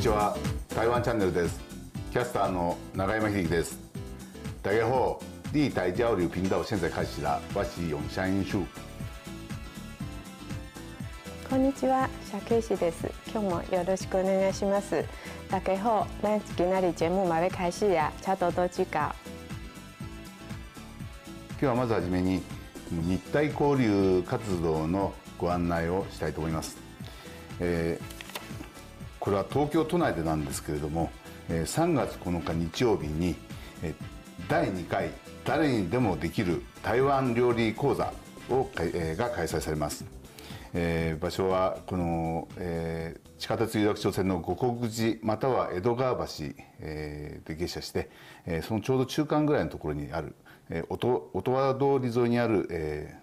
にちは台湾チャンネルですキャスターの永山秀樹です大家好立台交流频道现在开始了我是永山英树こんにちは、社経氏です。今日もよろしくお願いします。大家好、那今那里节目まで開始や、チャド時間。今日はまずはじめに日台交流活動のご案内をしたいと思います。えーこれは東京都内でなんですけれども3月9日日曜日に第2回誰にでもできる台湾料理講座をが開催されます、え場所はこの、え地下鉄有楽町線の五国寺または江戸川橋、えで下車して、えそのちょうど中間ぐらいのところにある、え音羽通り沿いにある、え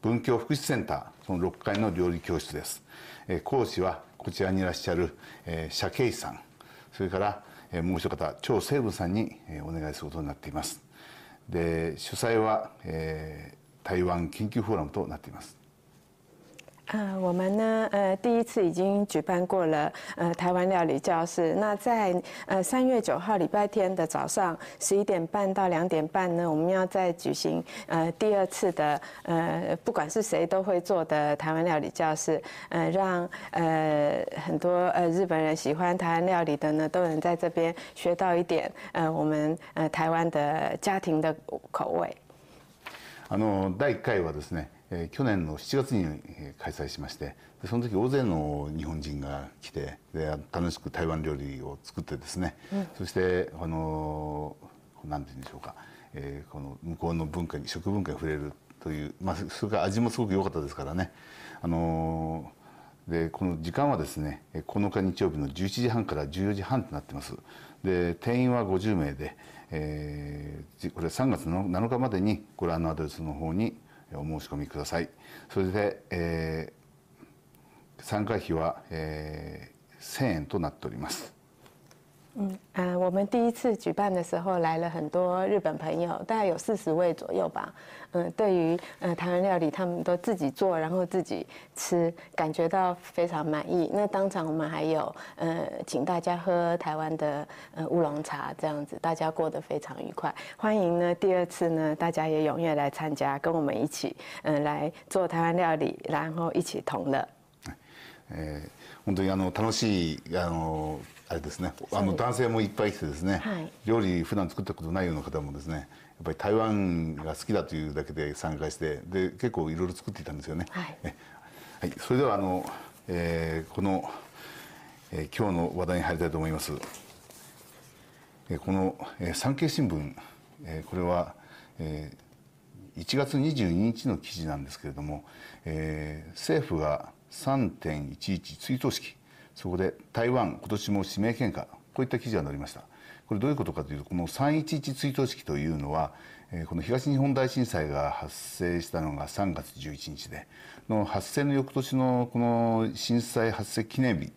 文教福祉センターその6階の料理教室です、え講師はこちらにいらっしゃる、えー、社経さんそれから、えー、もう一方超成文さんに、えー、お願いすることになっていますで主催は、えー、台湾緊急フォーラムとなっています我们呢，呃，第一次已经举办过了，呃，台湾料理教室。那在呃三月九号礼拜天的早上十一点半到两点半呢，我们要再举行呃第二次的呃，不管是谁都会做的台湾料理教室。呃，让呃很多呃日本人喜欢台湾料理的呢，都能在这边学到一点呃我们呃台湾的家庭的口味。あの第一回はですね。え去年の7月に開催しましてその時大勢の日本人が来てで楽しく台湾料理を作ってですね、うん、そしてあの何て言うんでしょうか、えー、この向こうの文化に食文化に触れるという、まあ、それから味もすごく良かったですからね。あのでこの時間はですね9日日曜日の11時半から14時半となってますで定員は50名で、えー、これ3月の7日までにご覧のアドレスの方にお申し込みくださいそれで、えー、参加費は、えー、1000円となっております嗯，呃，我们第一次举办的时候来了很多日本朋友，大概有四十位左右吧。嗯，对于呃台湾料理，他们都自己做，然后自己吃，感觉到非常满意。那当场我们还有呃请大家喝台湾的呃乌龙茶，这样子大家过得非常愉快。欢迎呢，第二次呢大家也踊跃来参加，跟我们一起嗯来做台湾料理，然后一起同乐。呃，本当にあの楽しいあの。あれですねあの男性もいっぱい来てですね、はい、料理普段作ったことないような方もですねやっぱり台湾が好きだというだけで参加してで結構いろいろ作っていたんですよね。はい、はい、それではあの、えー、この、えー、今日の話題に入りたいと思います。えー、この、えー、産経新聞、えー、これは、えー、1月22日の記事なんですけれども、えー、政府が3.11追悼式そこで台湾今年も指名献花こういった記事が載りましたこれどういうことかというとこの311追悼式というのはこの東日本大震災が発生したのが3月11日での発生の翌年のこの震災発生記念日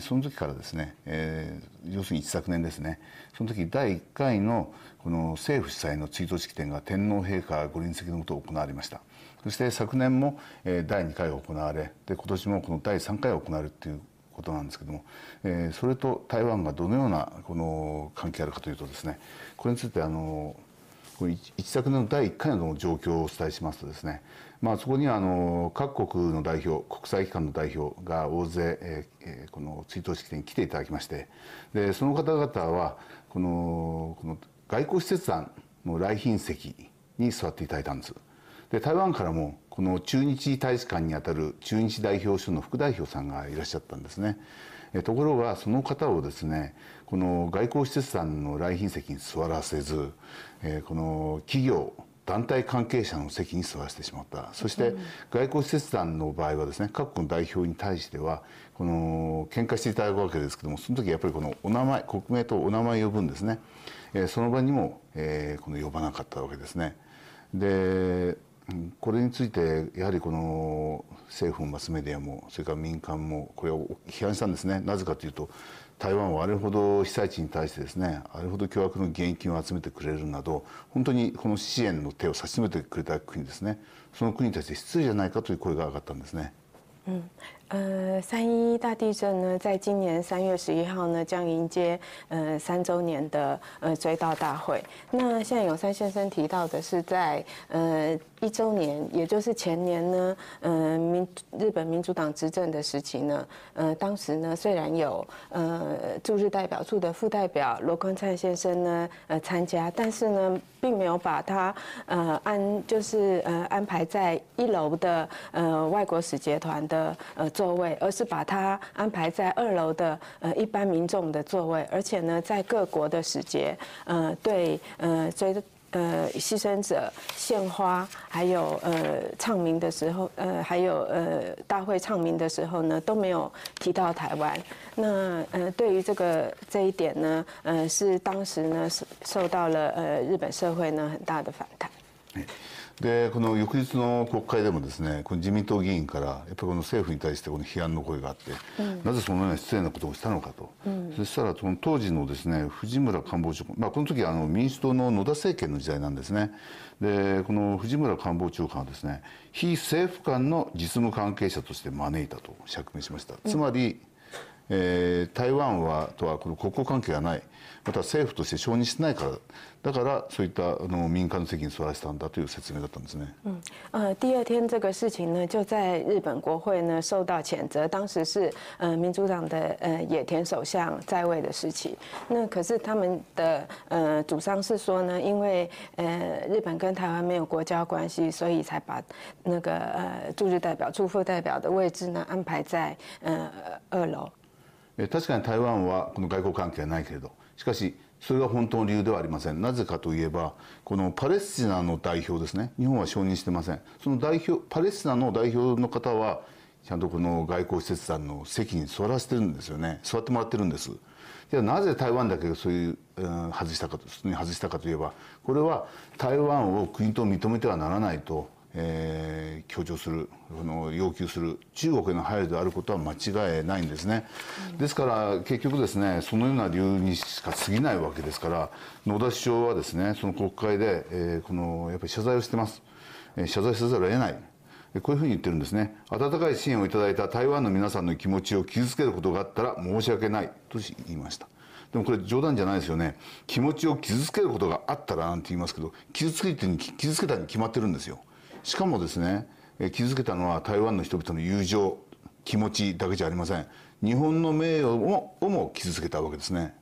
その時からですね、え要するに一昨年ですねその時第1回のこの政府主催の追悼式典が天皇陛下ご臨席のこと行われましたそして昨年も第2回行われで今年もこの第3回行われるということなんですけども、えー、それと台湾がどのようなこの関係あるかというとですねこれについてあの一昨年の第1回の状況をお伝えしますとですね、まあ、そこにはあの各国の代表国際機関の代表が大勢、えー、この追悼式典に来ていただきましてでその方々はこのこの外交使節団の来賓席に座っていただいたんです。で台湾からもこの駐日大使館にあたる駐日代表所の副代表さんがいらっしゃったんですね。ところがその方をですねこの外交施設さんの来賓席に座らせず、えこの企業団体関係者の席に座らせてしまったそして外交施設団の場合はですね各国の代表に対してはこの喧嘩していただくわけですけどもその時やっぱりこのお名前国名とお名前を呼ぶんですね、えその場にも、えこの呼ばなかったわけですねでこれについてやはりこの政府もマスメディアもそれから民間もこれを批判したんですねなぜかというと台湾はあれほど被災地に対してですねあれほど巨額の現金を集めてくれるなど本当にこの支援の手を差し伸べてくれた国ですねその国に対して失礼じゃないかという声が上がったんですね。うん、呃，三一一大地震呢，在今年三月十一号呢，将迎接呃三周年的呃追悼大会。那现在有三先生提到的是，在呃一周年，也就是前年呢，呃民日本民主党执政的时期呢，呃，当时呢，虽然有呃驻日代表处的副代表罗坤灿先生呢，呃参加，但是呢，并没有把他呃安就是呃安排在一楼的呃外国使节团的呃。座位，而是把它安排在二楼的呃一般民众的座位，而且呢，在各国的时节，呃，对，呃，追呃牺牲者献花，还有呃唱名的时候，呃，还有呃大会唱名的时候呢，都没有提到台湾。那呃，对于这个这一点呢，呃，是当时呢受受到了呃日本社会呢很大的反弹。でこの翌日の国会でもですねこの自民党議員からやっぱこの政府に対してこの批判の声があって、うん、なぜそのような失礼なことをしたのかと、うん、そしたらその当時のですね藤村官房長官、まあ、この時あの民主党の野田政権の時代なんですねでこの藤村官房長官はですね非政府間の実務関係者として招いたと釈明しました。つまり、えー、台湾はとはこの国交関係がないまた政府として承認してないからだからそういったあの民間の責任を負せたんだという説明だったんですね。嗯，呃，第二天这个事情呢就在日本国会呢受到谴责，当时是呃民主党的呃野田首相在位的时期。那可是他们的呃主张是说呢，因为呃日本跟台湾没有国家关系，所以才把那个呃驻日代表、驻副代表的位置呢安排在呃二楼。え確かに台湾はこの外交関係はないけれど、しかし。それが本当の理由ではありませんなぜかといえばこのパレスチナの代表ですね日本は承認してませんその代表パレスチナの代表の方はちゃんとこの外交施設団の席に座らせてるんですよね座ってもらってるんですじゃあなぜ台湾だけそういう、うん、外したかと外したかといえばこれは台湾を国と認めてはならないとえー、強調するその要求する中国への配慮であることは間違いないんですね、うん、ですから結局ですねそのような理由にしか過ぎないわけですから野田首相はですねその国会で、えー、このやっぱり謝罪をしてます、えー、謝罪せざるを得ないこういうふうに言ってるんですね温かい支援をいただいた台湾の皆さんの気持ちを傷つけることがあったら申し訳ないと言いましたでもこれ冗談じゃないですよね気持ちを傷つけることがあったらなんて言いますけど傷つけて傷つけたに決まってるんですよしかもですね、え気づけたのは台湾の人々の友情気持ちだけじゃありません日本の名誉をも傷つけたわけですね。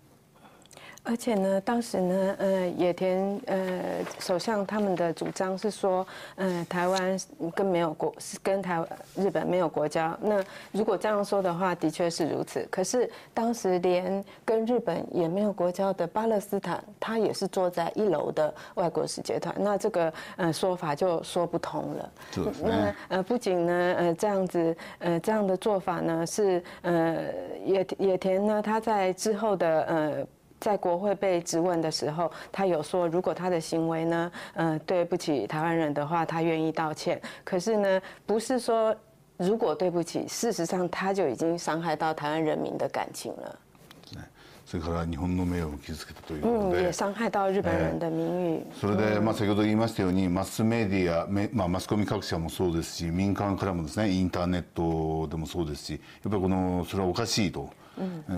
而且呢，当时呢，呃，野田，呃，首相他们的主张是说，呃，台湾跟没有国是跟台日本没有国家。那如果这样说的话，的确是如此。可是当时连跟日本也没有国家的巴勒斯坦，他也是坐在一楼的外国使节团。那这个呃说法就说不通了。那呃不仅呢，呃这样子，呃这样的做法呢是呃野野田呢他在之后的呃。在国会被质问的时候，他有说，如果他的行为呢，嗯，对不起台湾人的话，他愿意道歉。可是呢，不是说如果对不起，事实上他就已经伤害到台湾人民的感情了。嗯，这个让日本的名誉都受了。嗯，也伤害到日本人的名誉。嗯。所以，嘛，先ほど言いましたように、マスメディア、ま、マスコミ各社もそうですし、民間からもですね、インターネットでもそうですし、やっぱりこのそれはおかしいと。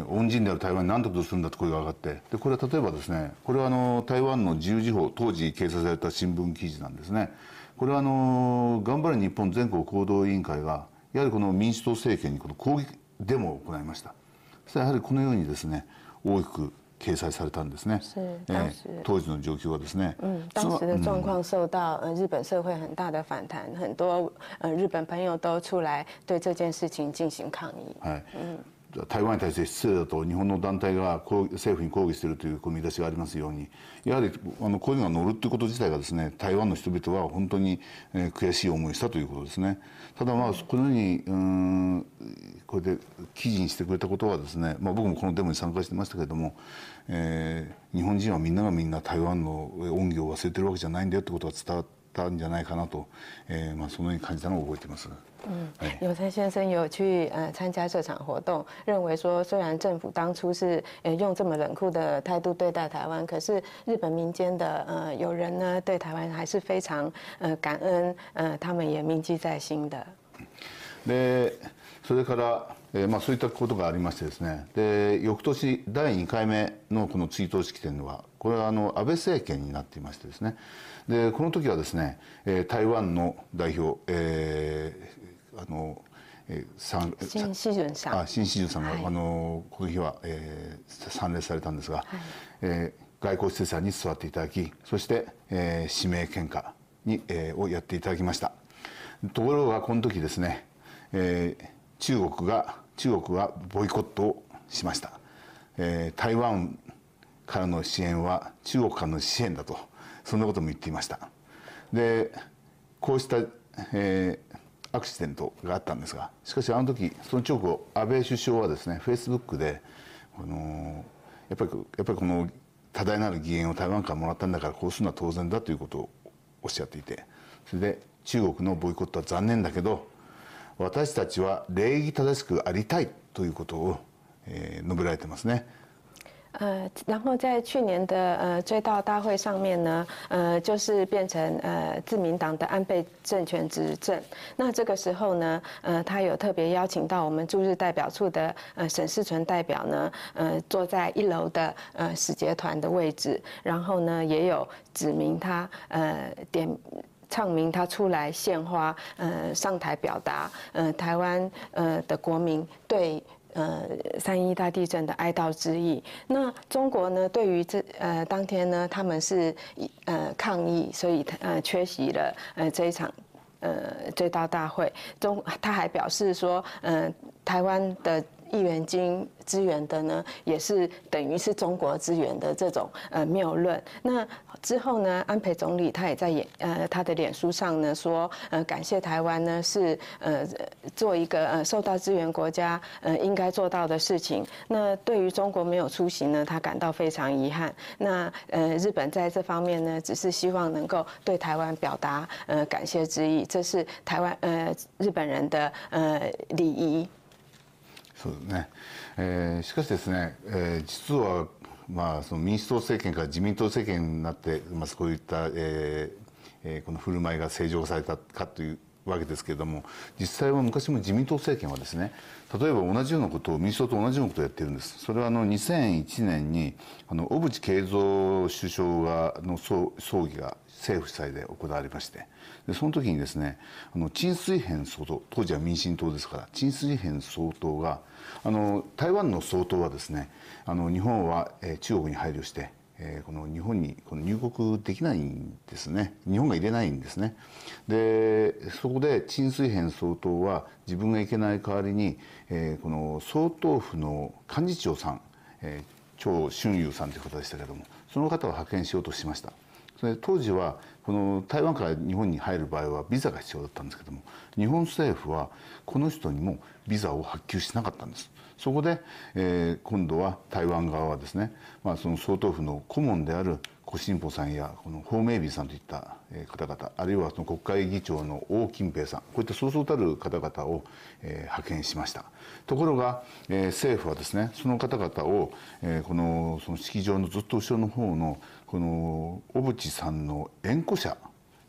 恩人である台湾に何てことするんだと声が上がってでこれは例えばですねこれはあの台湾の自由時報当時掲載された新聞記事なんですねこれはあの頑張れ日本全国行動委員会がやはりこの民主党政権にこの抗議デモを行いましたそしやはりこのようにですね大きく掲載されたんですね。えー、当時の状況はですね。嗯，当時の状況受到日本社会很大的反弹，很多日本朋友都出来对这件事情进行抗はい。台湾に対して失礼だと日本の団体が政府に抗議しているという見出しがありますようにやはりあのこういうのが乗るということ自体がですね台湾の人々は本当に、え悔しい思いをしたということですねただまあこのようにうんこれで記事にしてくれたことはですね、まあ、僕もこのデモに参加してましたけれども、えー、日本人はみんながみんな台湾の恩義を忘れてるわけじゃないんだよってことが伝わってたんじゃないかなと、えー、まあそのように感じたのを覚えてます。嗯，有才先生有去呃参加这场活动，认为说虽然政府当初是呃用这么冷酷的态度对待台湾，可是日本民间的呃友人呢对台湾还是非常呃感恩，呃他们也铭记在心的。で、それからえまあそういったことがありましてですね。で、翌年第2回目のこの追悼式典は、これはあの安倍政権になっていましてですね。でこの時はですね台湾の代表、えー、あのさん新四順さんあ新志順さんが、はい、あのこの日は、えー、参列されたんですが、はい、えー、外交施設に座っていただきそして、えー、指名献花に、えー、をやっていただきましたところがこの時ですね、えー、中国が中国はボイコットをしました、えー、台湾からの支援は中国からの支援だとそんなことも言っていましたでこうした、えー、アクシデントがあったんですがしかしあの時その直後安倍首相はですねフェイスブックで、あのー、やっぱりやっぱりこの多大なる議員を台湾からもらったんだからこうするのは当然だということをおっしゃっていてそれで中国のボイコットは残念だけど私たちは礼儀正しくありたいということを、えー、述べられてますね。呃，然后在去年的呃追悼大会上面呢，呃，就是变成呃自民党的安倍政权执政。那这个时候呢，呃，他有特别邀请到我们驻日代表处的呃沈世存代表呢，呃，坐在一楼的呃使节团的位置，然后呢，也有指明他呃点唱明他出来献花，呃上台表达，呃台湾呃的国民对。呃，三一大地震的哀悼之意。那中国呢？对于这呃当天呢，他们是呃抗议，所以他呃缺席了呃这一场呃追悼大会。中他还表示说，嗯，台湾的。亿元金支援的呢，也是等于是中国支援的这种呃谬论。那之后呢，安倍总理他也在呃他的脸书上呢说，呃感谢台湾呢是呃做一个受到支援国家呃应该做到的事情。那对于中国没有出席呢，他感到非常遗憾。那呃日本在这方面呢，只是希望能够对台湾表达呃感谢之意，这是台湾呃日本人的呃礼仪。そうですね、えー、しかしですね、えー、実はまあその民主党政権から自民党政権になって、まあ、そういった、えーえー、この振る舞いが正常されたかというわけですけれども実際は昔も自民党政権はですね例えば同じようなことを民主党と同じようなことをやってるんですそれはあの2001年にあの小渕恵三首相がの葬儀が政府主催で行われましてでその時にですねあの陳水扁総統当時は民進党ですから陳水扁総統があの台湾の総統はですねあの日本は、え中国に配慮してえー、この日本にこの入国できないんですね日本が入れないんですねでそこで陳水扁総統は自分が行けない代わりに、えー、この総統府の幹事長さん、えー、張俊雄さんという方でしたけどもその方を派遣しようとしましたそれ当時はこの台湾から日本に入る場合はビザが必要だったんですけども日本政府はこの人にもビザを発給しなかったんですそこで、えー、今度は台湾側はですね、まあ、その総統府の顧問である胡新峰さんやこのホーメイビーさんといった方々あるいはその国会議長の王金平さんこういったそうそうたる方々を、えー、派遣しましたところが、えー、政府はですねその方々を、えー、このその式場のずっと後ろの方のこの小渕さんの縁故者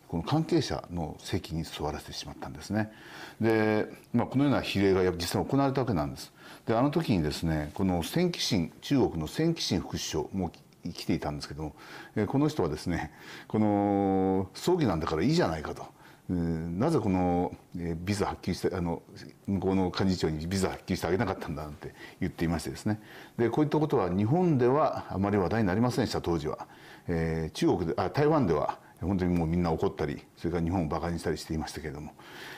この関係者の席に座らせてしまったんですねで、まあ、このような比例が実際行われたわけなんですであの時にですねこの千紀信中国の千紀信副首相も来ていたんですけども、えこの人はですねこの葬儀なんだからいいじゃないかと。なぜこのビザ発給してあの向こうの幹事長にビザ発給してあげなかったんだなんて言っていましてですねでこういったことは日本ではあまり話題になりませんでした当時は、えー、中国であ台湾では本当にもうみんな怒ったりそれから日本をバカにしたりしていましたけれども、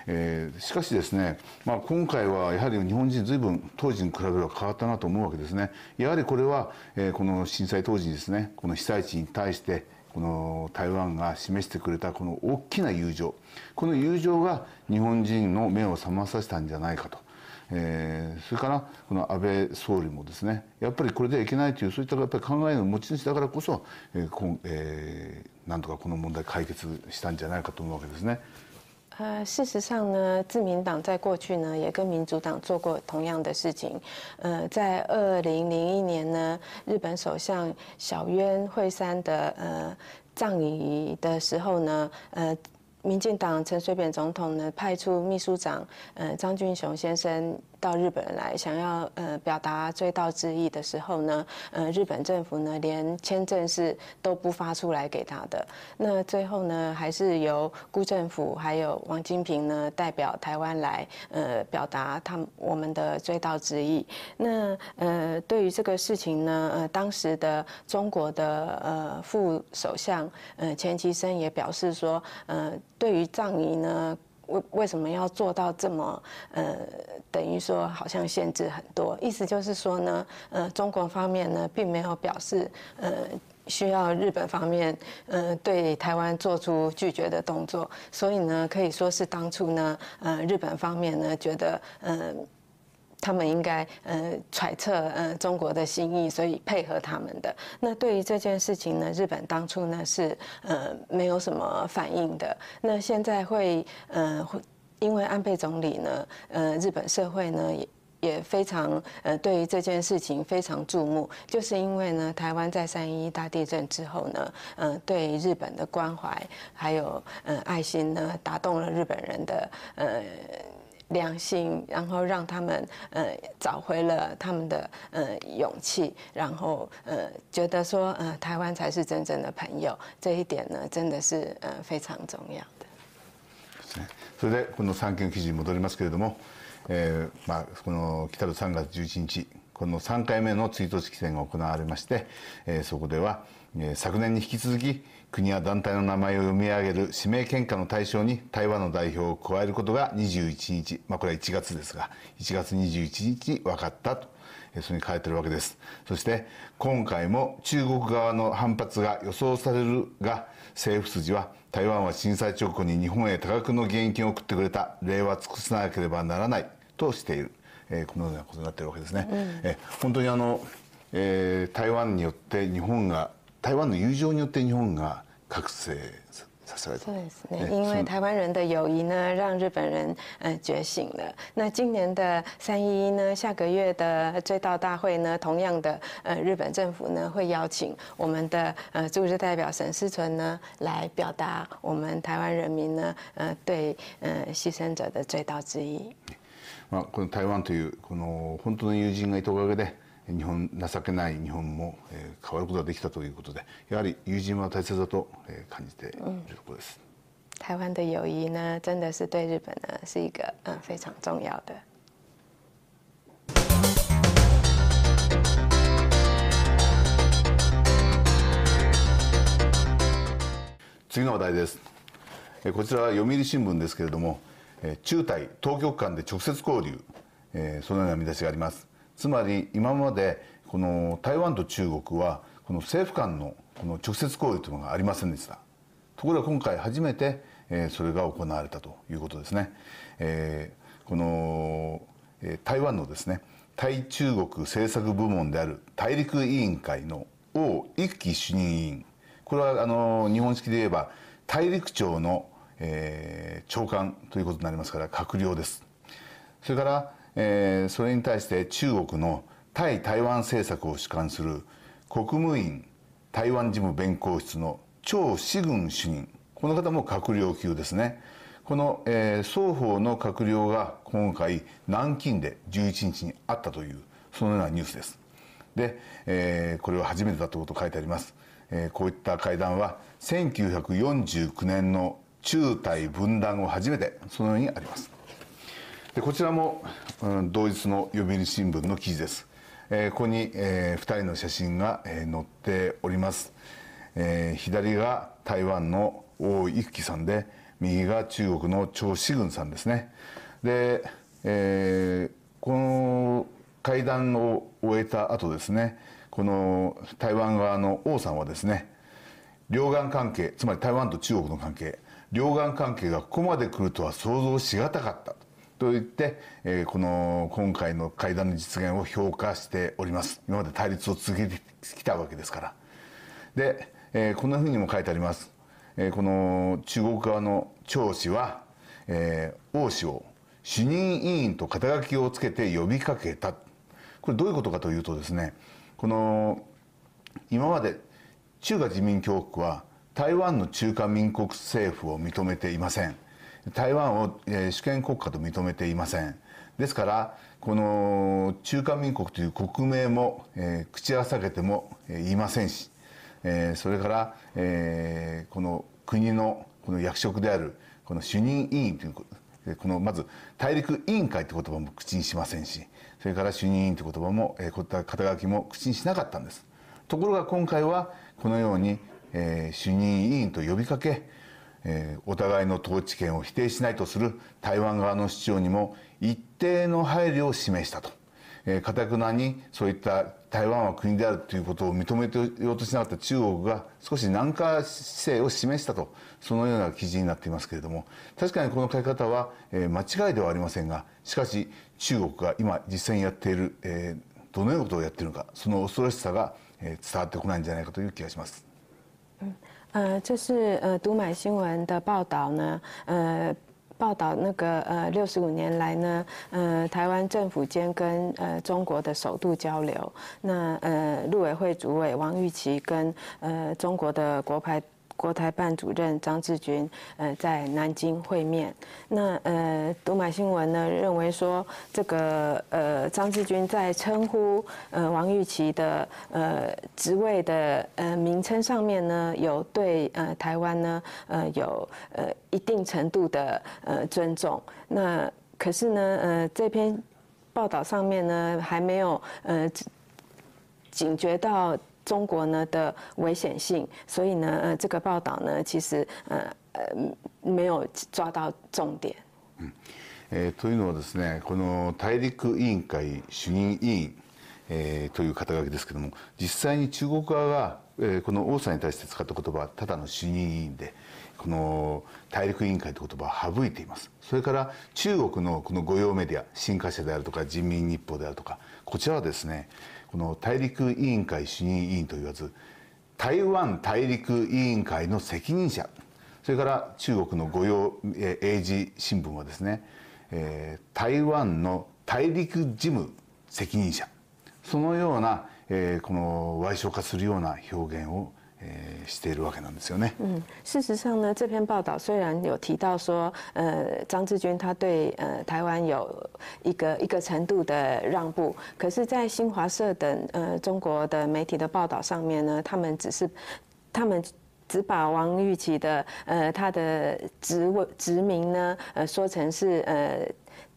えー、しかしですね、まあ、今回はやはり日本人随分当時に比べれば変わったなと思うわけですねやはりこれは、えー、この震災当時にですねこの被災地に対してこの台湾が示してくれたこの大きな友情この友情が日本人の目を覚まさせたんじゃないかとえー、それからこの安倍総理もですねやっぱりこれではいけないというそういったやっぱり考えの持ち主だからこそ、えーこんえー、なんとかこの問題解決したんじゃないかと思うわけですね。呃，事实上呢，自民党在过去呢也跟民主党做过同样的事情。呃，在二零零一年呢，日本首相小渊惠三的呃葬礼的时候呢，呃。民进党陈水扁总统呢，派出秘书长，呃，张俊雄先生。到日本来想要呃表达追悼之意的时候呢，呃日本政府呢连签证是都不发出来给他的。那最后呢，还是由辜政府还有王金平呢代表台湾来呃表达他我们的追悼之意。那呃对于这个事情呢，呃，当时的中国的呃副首相呃钱其生也表示说，呃对于葬仪呢。为为什么要做到这么呃，等于说好像限制很多，意思就是说呢，呃，中国方面呢并没有表示呃需要日本方面呃对台湾做出拒绝的动作，所以呢可以说是当初呢呃日本方面呢觉得嗯。他们应该呃揣测呃中国的心意，所以配合他们的。那对于这件事情呢，日本当初呢是呃没有什么反应的。那现在会呃因为安倍总理呢，呃日本社会呢也也非常呃对于这件事情非常注目，就是因为呢台湾在三一大地震之后呢，呃对日本的关怀还有嗯爱心呢打动了日本人的呃。良心，然后让他们呃找回了他们的呃勇气，然后呃觉得说呃台湾才是真正的朋友，这一点呢真的是呃非常重要的。それでこの三件記事に戻りますけれども、えまあこの来たる三月十一日。この3回目の追悼式典が行われまして、えー、そこでは、えー、昨年に引き続き国や団体の名前を読み上げる指名献花の対象に台湾の代表を加えることが21日、まあ、これは1月ですが1月21日に分かったと。えー、それに書いてるわけですそして今回も中国側の反発が予想されるが政府筋は台湾は震災直後に日本へ多額の現金を送ってくれた礼は尽くさなければならないとしているこのようにことになっているわけですね。え、本当にあの台湾によって日本が台湾の友情によって日本が覚醒させた。对，因为台湾人的友谊呢，让日本人呃觉醒了。那今年的三一呢，下个月的追悼大会呢，同样的呃，日本政府呢会邀请我们的呃驻日代表沈思存呢来表达我们台湾人民呢呃对呃牺牲者的追悼之意。まあ、この台湾というこの本当の友人がいたおかげで日本情けない日本も、えー、変わることができたということでやはり友人は大切だと、えー、感じているところです。台湾的友谊呢，真的是对日本呢是一个嗯非常重要的。次の話題です。こちらは読売新聞ですけれども、中台当局間で直接交流、えー、そのような見出しがありますつまり今までこの台湾と中国はこの政府間のこの直接交流というのがありませんでしたところが今回初めて、えー、それが行われたということですね、えー、この、えー、台湾のですね対中国政策部門である大陸委員会の王一輝主任委員これはあの日本式で言えば大陸庁のえー、長官ということになりますから閣僚ですそれから、えー、それに対して中国の対台湾政策を主管する国務院台湾事務弁公室の張志軍主任この方も閣僚級ですねこの、えー、双方の閣僚が今回南京で11日に会ったというそのようなニュースですで、えー、これは初めてだということ書いてあります、えー、こういった会談は1949年の中台分断を初めてそのようにありますでこちらも、うん、同日の読売新聞の記事です、えー、ここに、えー、2人の写真が、えー、載っております、えー、左が台湾の王一輝さんで右が中国の張志軍さんですねで、えー、この会談を終えた後ですねこの台湾側の王さんはですね両岸関係つまり台湾と中国の関係両岸関係がここまで来るとは想像しがたかったと言って、えー、この今回の会談の実現を評価しております今まで対立を続けてきたわけですからで、えー、こんなふうにも書いてあります、えー、この中国側の張氏は、えー、王氏を主任委員と肩書きをつけて呼びかけたこれどういうことかというとですねこの今まで中華人民共和国は台湾の中華民国政府を認めていません台湾を、え主権国家と認めていませんですからこの中華民国という国名も、えー、口は避けても、え言いませんし、えー、それから、えー、この国のこの役職であるこの主任委員というこのまず大陸委員会という言葉も口にしませんしそれから主任委員という言葉も、えー、肩書きも口にしなかったんですところが今回はこのようにえー、主任委員と呼びかけ、えー、お互いの統治権を否定しないとする台湾側の主張にも一定の配慮を示したと。えかたくなにそういった台湾は国であるということを認めてようとしなかった中国が少し軟化姿勢を示したとそのような記事になっていますけれども確かにこの書き方は、え間違いではありませんがしかし中国が今実際にやっている、えどのようなことをやっているのかその恐ろしさが、え伝わってこないんじゃないかという気がします。呃，这是呃《读买新闻》的报道呢，呃，报道那个呃六十五年来呢，呃，台湾政府间跟呃中国的首度交流，那呃，陆委会主委王玉琪跟呃中国的国牌国台办主任张志军，呃，在南京会面。那呃，读卖新闻呢认为说，这个呃，张志军在称呼呃王玉琪的呃职位的呃名称上面呢，有对呃台湾呢呃有呃一定程度的呃尊重。那可是呢，呃这篇报道上面呢还没有呃警觉到。中国呢的危险性，所以呢，呃，这个报道呢，其实呃呃没有抓到重点。嗯、えというのはですね、この大陸委員会主任委員、えという肩書きですけども、実際に中国側が、えこの王さんに対して使った言葉はただの主任委員で。この大陸委員会という言葉を省いていますそれから中国のこの御用メディア新華社であるとか人民日報であるとかこちらはですねこの大陸委員会主任委員と言わず台湾大陸委員会の責任者それから中国の御用英字新聞はですね、えー、台湾の大陸事務責任者そのような、えー、この矮小化するような表現をしているわけなんですよね。嗯，事实上呢，这篇报道虽然有提到说，呃，张志军他对呃台湾有一个一个程度的让步，可是，在新华社等呃中国的媒体的报道上面呢，他们只是，他们只把王玉琪的呃他的职位职名呢，呃说成是呃。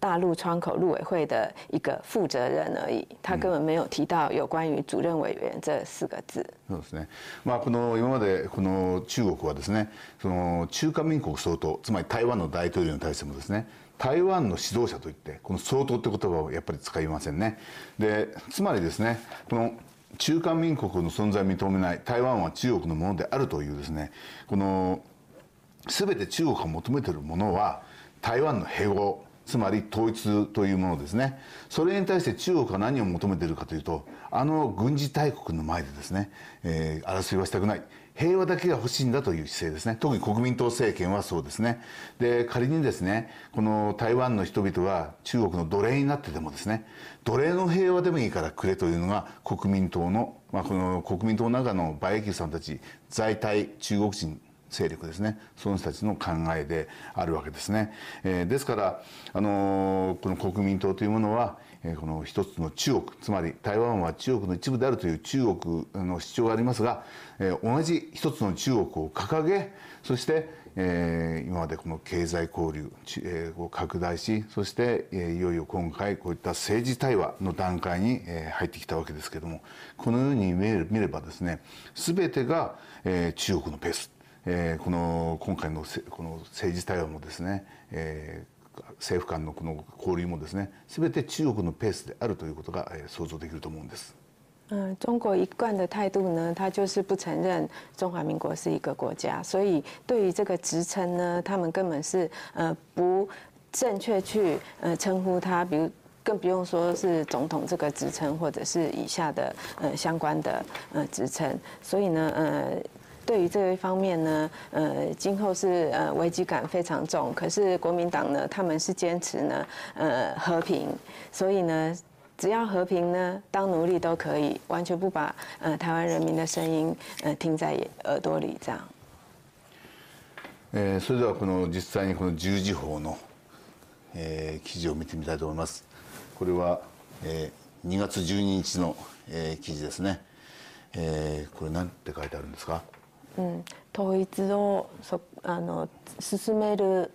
大陆窗口陆委会的一个负责人而已。他根本没有提到有关于主任委员这四个字。そうですね。まあこの今までこの中国はですね、その中華民国総統、つまり台湾の大統領に対してもですね、台湾の指導者といってこの総統って言葉をやっぱり使いませんね。で、つまりですね、この中華民国の存在を認めない台湾は中国のものであるというですねこの全て中国が求めているものは台湾の併合つまり統一というものですねそれに対して中国は何を求めているかというとあの軍事大国の前でですね、えー、争いはしたくない平和だけが欲しいんだという姿勢ですね特に国民党政権はそうですねで仮にですねこの台湾の人々が中国の奴隷になっててもですね奴隷の平和でもいいからくれというのが国民党の、まあ、この国民党の中の馬英九さんたち在台中国人勢力ですねその人たちの考えであるわけですね、えー、ですからあのー、この国民党というものは、えー、この一つの中国つまり台湾は中国の一部であるという中国の主張がありますが、えー、同じ一つの中国を掲げそして、えー、今までこの経済交流、えを拡大しそして、えー、いよいよ今回こういった政治対話の段階に、え入ってきたわけですけれどもこのように見ればですね全てが、えー、中国のペースえー、この今回のこの政治対話もですね、えー、政府間のこの交流もですね全て中国のペースであるということが、え想像できると思うんです。嗯，中国一贯的态度呢，他就是不承认中华民国是一个国家，所以对于这个职称呢，他们根本是呃不正确去呃称呼他，比如更不用说是总统这个职称，或者是以下的呃相关的呃职称。所以呢，呃，对于这一方面呢，呃，今后是呃危机感非常重。可是国民党呢，他们是坚持呢，呃，和平。所以呢，只要和平呢，当奴隶都可以，完全不把呃台湾人民的声音呃听在耳朵里，这样。え、それではこの実際にこの《ジュージ報》の記事を見てみたいと思います。これは2月12日の記事ですね。これなて書いてあるんですか？うん、統一をそあの進める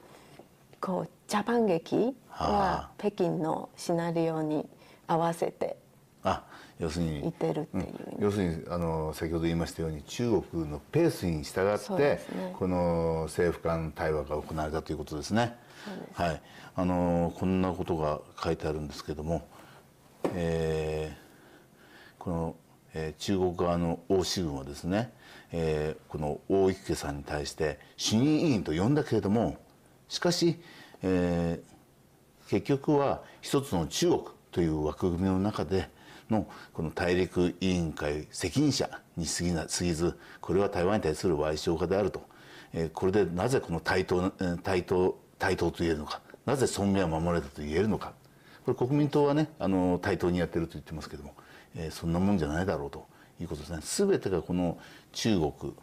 こう茶番劇は北京のシナリオに合わせてあ要するに、う要するにあの先ほど言いましたように中国のペースに従って、ね、この政府間対話が行われたということですね。すはい、あのこんなことが書いてあるんですけども、えー、この、えー、中国側の欧州軍はですねえー、この大池さんに対して主任委員と呼んだけれどもしかし、えー、結局は一つの中国という枠組みの中でのこの大陸委員会責任者に過ぎな過ぎずこれは台湾に対する賠償化であると、えー、これでなぜこの対等対等対等と言えるのかなぜ尊厳は守れたと言えるのかこれ国民党はねあの対等にやってると言ってますけども、えー、そんなもんじゃないだろうと。いうことですね全てがこの中国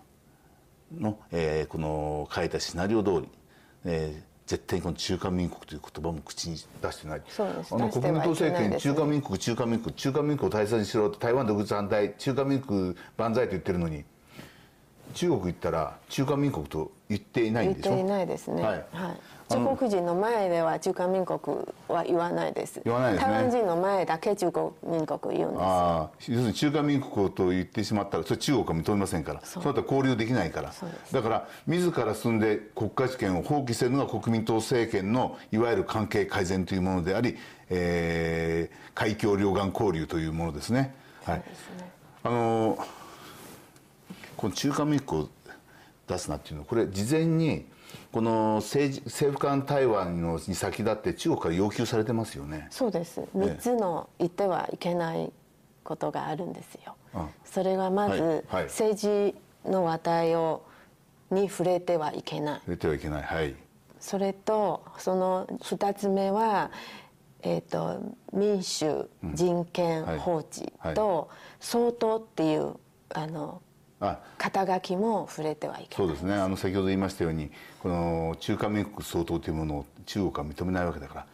の、えー、この書いたシナリオ通り、えー、絶対にこの中華民国という言葉も口に出してない。そうです。あの国民党政権、ね、中華民国、中華民国、中華民国を大切にしろって台湾独立反対、中華民国万歳と言ってるのに、中国行ったら中華民国と言っていないんでしょ。言っていないですね。はい。はい中国人の前では中華民国は言わないです。言わないです、ね、台湾人の前だけ中国民国言うんです。ああ、要するに中華民国と言ってしまったら、それ中国は認めませんから、そうだ交流できないから。だから自ら進んで国家主権を放棄せるのが国民党政権のいわゆる関係改善というものであり、えー、海峡両岸交流というものですね。はい。ね、あのこの中華民国を出すなっていうのはこれ事前に。この政治政府間対話のに先立って中国から要求されてますよね。そうです。三つの言ってはいけないことがあるんですよ。それがまず、政治の話題をに触れてはいけない。触れてはいけない。はい。それとその二つ目は。えーと、民主人権法治と、相当っていうあの肩書きも触れてはいけないそうですねあの先ほど言いましたようにこの中華民国総統というものを中国は認めないわけだから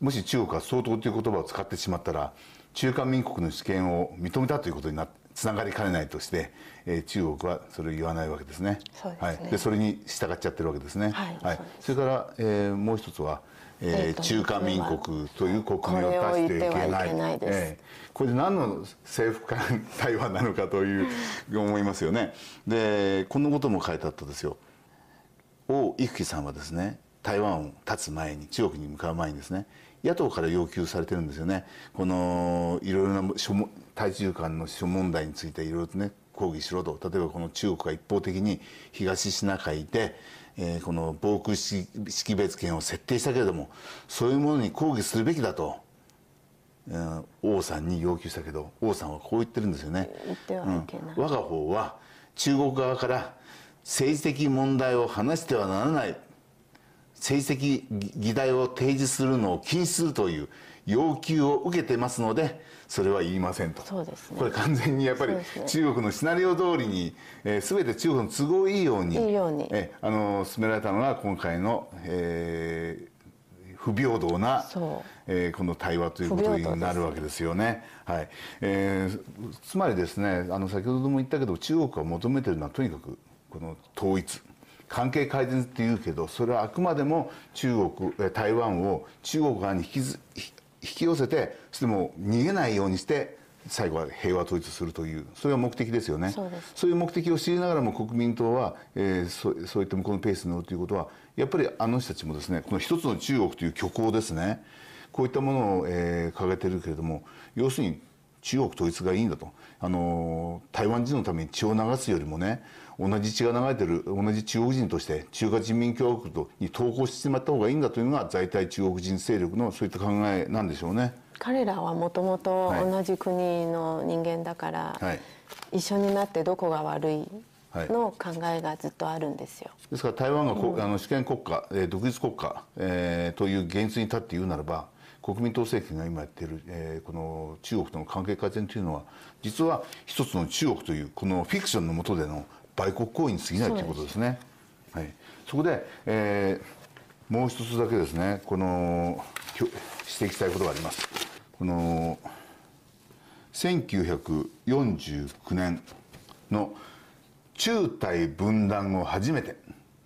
もし中国は総統という言葉を使ってしまったら中華民国の主権を認めたということになつながりかねないとして、えー、中国はそれを言わないわけですね。そで、ね、はい、でそれに従っちゃってるわけですね。はい、はい、それから、えー、もう一つはえー、中華民国という国民を出していけないこれ,、えー、これで何の政府間対話なのかという思いますよねでこんなことも書いてあったんですよ王育輝さんはですね台湾を立つ前に中国に向かう前にですね野党から要求されてるんですよねこのいろいろな対中間の諸問題についていろいろとね抗議しろと例えばこの中国が一方的に東シナ海でえー、この防空識別権を設定したけれどもそういうものに抗議するべきだと、えん、王さんに要求したけど王さんはこう言ってるんですよね。うん、我が方は中国側から政治的問題を話してはならない政治的議題を提示するのを禁止するという要求を受けてますのでそれは言いませんと、ね、これ完全にやっぱり中国のシナリオ通りに、ねえー、全て中国の都合いいようにいえあの進められたのが今回の、えー、不平等な、えー、この対話ということになるわけですよね。ねはいえー、つまりですねあの先ほども言ったけど中国が求めてるのはとにかくこの統一。関係改善っていうけどそれはあくまでも中国台湾を中国側に引きず引き寄せてそしてもう逃げないようにして最後は平和統一するというそれが目的ですよねそういう目的を知りながらも国民党は、えー、そそういった向こうのペースに乗るということはやっぱりあの人たちもですねこの一つの中国という虚構ですねこういったものを、えー、掲げてるけれども要するに中国統一がいいんだとあのー、台湾人のために血を流すよりもね同じ血が流れてる同じ中国人として中華人民共和国に投降してしまった方がいいんだというのが在台中国人勢力のそういった考えなんでしょうね。彼らはもともと同じ国の人間だから、はい、一緒になってどこが悪いの考えがずっとあるんですよ。ですから台湾がうん、あの主権国家、え独立国家、えー、という現実に立って言うならば国民党政権が今やっている、えー、この中国との関係改善というのは実は一つの中国というこのフィクションの下での売国行為に過ぎないということですね。はい、そこで、えー、もう一つだけですねこの指摘したいことがあります。この1949年の中台分断後初めて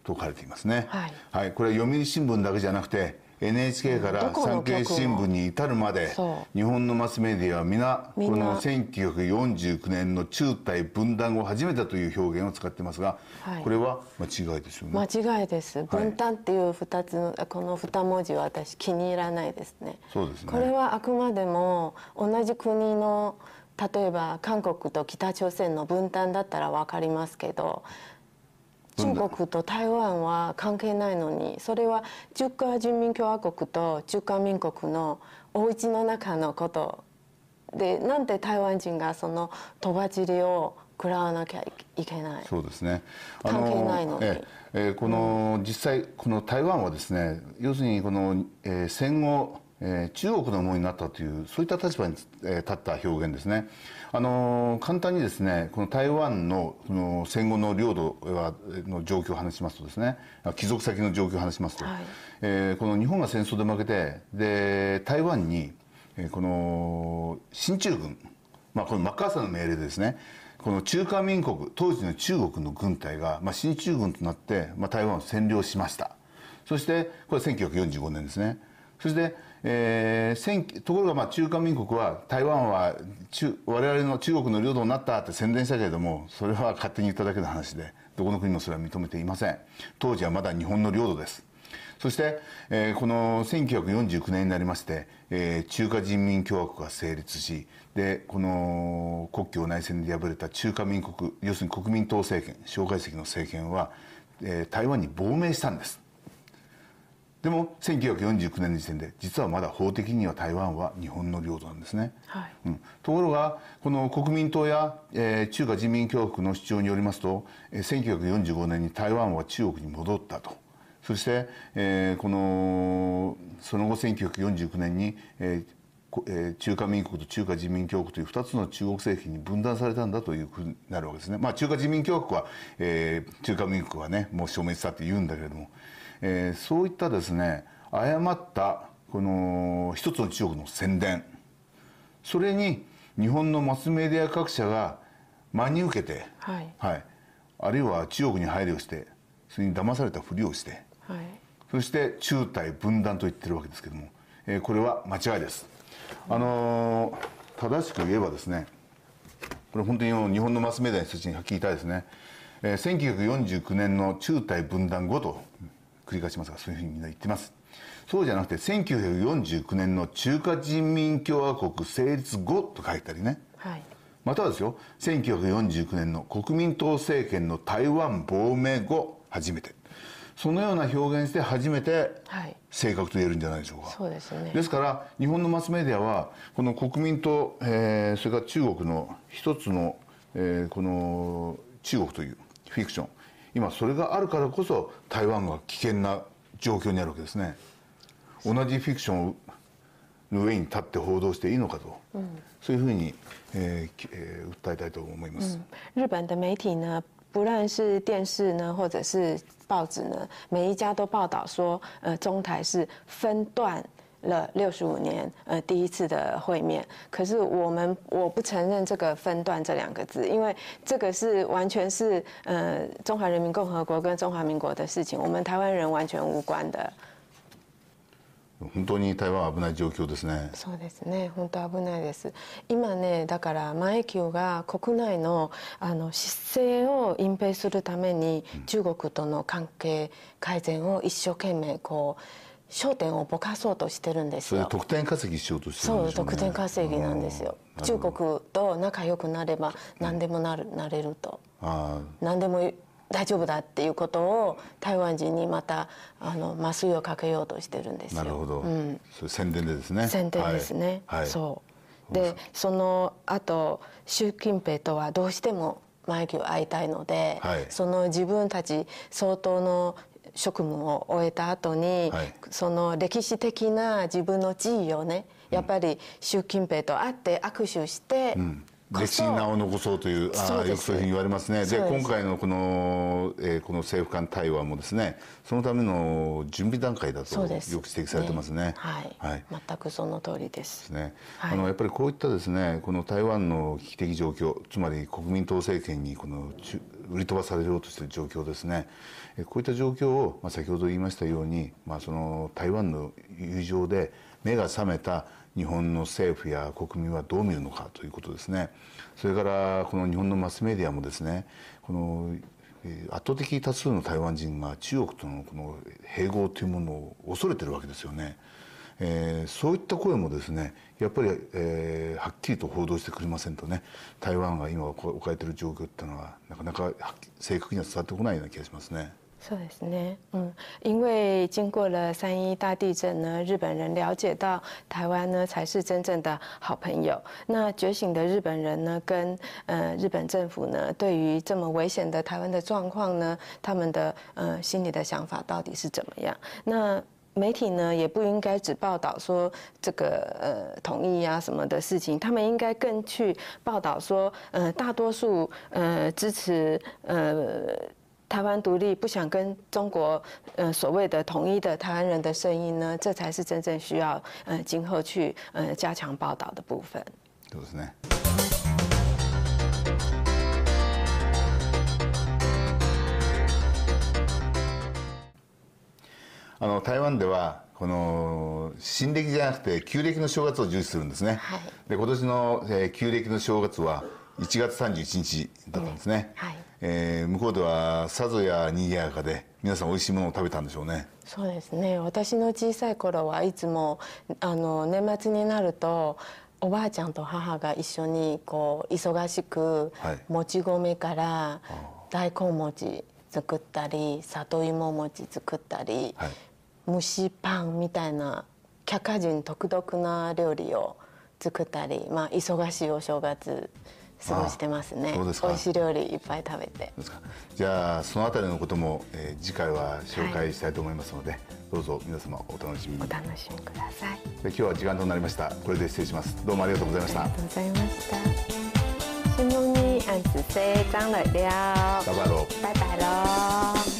と書かれていますね、はい、はい、これは読売新聞だけじゃなくて NHK から産経新聞に至るまで日本のマスメディアは皆この1949年の中台分断後初めてという表現を使ってますが、はい、これは間違いですよね間違いです分断っていう二つの、この二文字は私気に入らないですねそうですねこれはあくまでも同じ国の例えば韓国と北朝鮮の分断だったらわかりますけど中国と台湾は関係ないのにそれは中華人民共和国と中華民国のお家の中のことでなんで台湾人がそのとばじりを食らわなきゃいけないそうですね関係ないのええー、この、実際この台湾はですね要するにこの、え戦後、え中国のものになったというそういった立場に、え立った表現ですね。あの簡単にですねこの台湾のその戦後の領土はの状況を話しますとですね帰属先の状況を話しますと、はい、えー、この日本が戦争で負けてで台湾にこの進駐軍、まあ、このマッカーサーの命令でですねこの中華民国当時の中国の軍隊が、まあ、進駐軍となって、まあ、台湾を占領しましたそしてこれ1945年ですねそして、えー、ところがまあ中華民国は台湾は中我々の中国の領土になったって宣伝したけれどもそれは勝手に言っただけの話でどこの国もそれは認めていません当時はまだ日本の領土ですそして、えー、この1949年になりまして、えー、中華人民共和国が成立しでこの国境内戦で敗れた中華民国要するに国民党政権蒋介石の政権は、えー、台湾に亡命したんですでも1949年の時点で実はまだ法的には台湾は日本の領土なんですね、はいうん、ところがこの国民党や、えー、中華人民共和国の主張によりますと、えー、1945年に台湾は中国に戻ったとそして、えー、このその後1949年に、えーえー、中華民国と中華人民共和国という2つの中国政権に分断されたんだというふうになるわけですね。まあ、中華人民共和国は、えー、中華民国はねもう消滅したって言うんだけれどもえー、そういったですね誤ったこの一つの中国の宣伝それに日本のマスメディア各社が真に受けて、はい、はい、あるいは中国に配慮してそれに騙されたふりをして、はい、そして中台分断と言ってるわけですけども、えー、これは間違いです。あのー、正しく言えばですねこれ本当に日本のマスメディアの人たちにはっきり言いたいですね、えー、1949年の中台分断後と繰り返しますがそういうふうにみんな言ってますそうじゃなくて1949年の中華人民共和国成立後と書いたりね、はい、またはですよ1949年の国民党政権の台湾亡命後初めてそのような表現して初めて正確と言えるんじゃないでしょうか、はい、そうですね、ですから日本のマスメディアはこの国民党、えー、それから中国の一つの、えー、この中国というフィクション今それがあるからこそ台湾が危険な状況にあるわけですね同じフィクションの上に立って報道していいのかと、うん、そういうふうに、えーえー、訴えたいと思います。うん、日本的媒体呢不论是电视呢，或者是报纸呢，每一家都报道说，呃，中台是分段了六十五年，呃，第一次的会面。可是我们我不承认这个分段这两个字，因为这个是完全是呃中华人民共和国跟中华民国的事情，我们台湾人完全无关的。本当に台湾危ない状況ですね。そうですね、本当危ないです。今ね、だから前級が国内のあの姿勢を隠蔽するために中国との関係改善を一生懸命こう。焦点をぼかそうとしてるんですよ。得点稼ぎしようとして、ね、そう特典稼ぎなんですよ。中国と仲良くなれば何でもなる、うん、なれると。ああ。何でも大丈夫だっていうことを台湾人にまたあの麻酔をかけようとしてるんですよ。なるほど。うん、それ宣伝でですね。宣伝ですね。はい、そう。でその後習近平とはどうしてもマイク会いたいので、はい、その自分たち相当の職務を終えた後に、はい、その歴史的な自分の地位をねやっぱり習近平と会って握手して、うん歴史に名を残そうというあよくそういうふうに言われますねで今回のこの,、えー、この政府間対話もですねそのための準備段階だとよく指摘されてますね、ね、はい、はい、全くその通りですね、はい、あのやっぱりこういったですねこの台湾の危機的状況つまり国民党政権にこの売り飛ばされようとしている状況ですねこういった状況を、まあ、先ほど言いましたように、まあ、その台湾の友情で目が覚めた日本の政府や国民はどう見るのかということですねそれからこの日本のマスメディアもですねこの圧倒的多数の台湾人が中国とのこの併合というものを恐れてるわけですよね。えー、そういった声もですねやっぱり、えー、はっきりと報道してくれませんとね台湾が今置かれている状況っていうのはなかなか正確には伝わってこないような気がしますね。嗯，因为经过了三一大地震呢，日本人了解到台湾呢才是真正的好朋友。那觉醒的日本人呢，跟呃日本政府呢，对于这么危险的台湾的状况呢，他们的呃心里的想法到底是怎么样？那媒体呢，也不应该只报道说这个呃同意啊什么的事情，他们应该更去报道说，呃，大多数呃支持呃。台湾独立不想跟中国，呃，所谓的统一的台湾人的声音呢，这才是真正需要，呃，今后去，呃，加强报道的部分。对不对？啊，台湾ではこの新历じゃなくて旧历の正月を重視するんですね。はい。で今年の旧历の正月は。1月31日だったんですね、はい、えー、向こうではさぞやにぎやかで皆さんおいしいものを食べたんでしょうねそうですね私の小さい頃はいつもあの年末になるとおばあちゃんと母が一緒にこう忙しく、はい、もち米から大根餅作ったり里芋餅作ったり、はい、蒸しパンみたいな客家人独特な料理を作ったり、まあ、忙しいお正月過ごしてますねそうですか美味しい料理いっぱい食べてじゃあそのあたりのことも、えー、次回は紹介したいと思いますので、はい、どうぞ皆様お楽しみにお楽しみくださいで今日は時間となりましたこれで失礼しますどうもありがとうございましたありがとうございました新梦妮，俺只 say 张磊了，拜拜喽，拜拜喽。